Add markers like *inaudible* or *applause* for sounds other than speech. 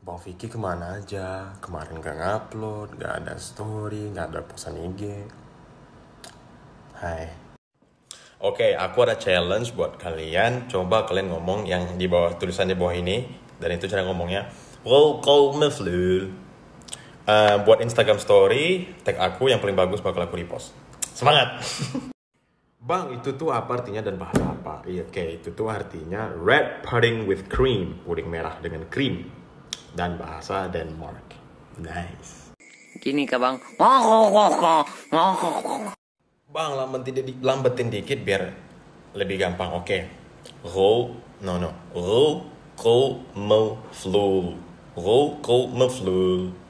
Bang Vicky kemana aja? Kemarin gak ngupload, gak ada story, gak ada pesan IG. Hai. Oke, okay, aku ada challenge buat kalian. Coba kalian ngomong yang di bawah tulisan di bawah ini. Dan itu cara ngomongnya. Well, call Uh, buat Instagram story, tag aku yang paling bagus bakal aku repost. Semangat! *laughs* Bang, itu tuh apa artinya dan bahasa apa? Iya, oke, okay, itu tuh artinya red pudding with cream. Puding merah dengan cream dan bahasa Denmark. Nice. Gini kak bang. Bang lambatin di lambatin dikit biar lebih gampang. Oke. Okay. Ro no no. Ro ko mo, flu. Ro ko no flu.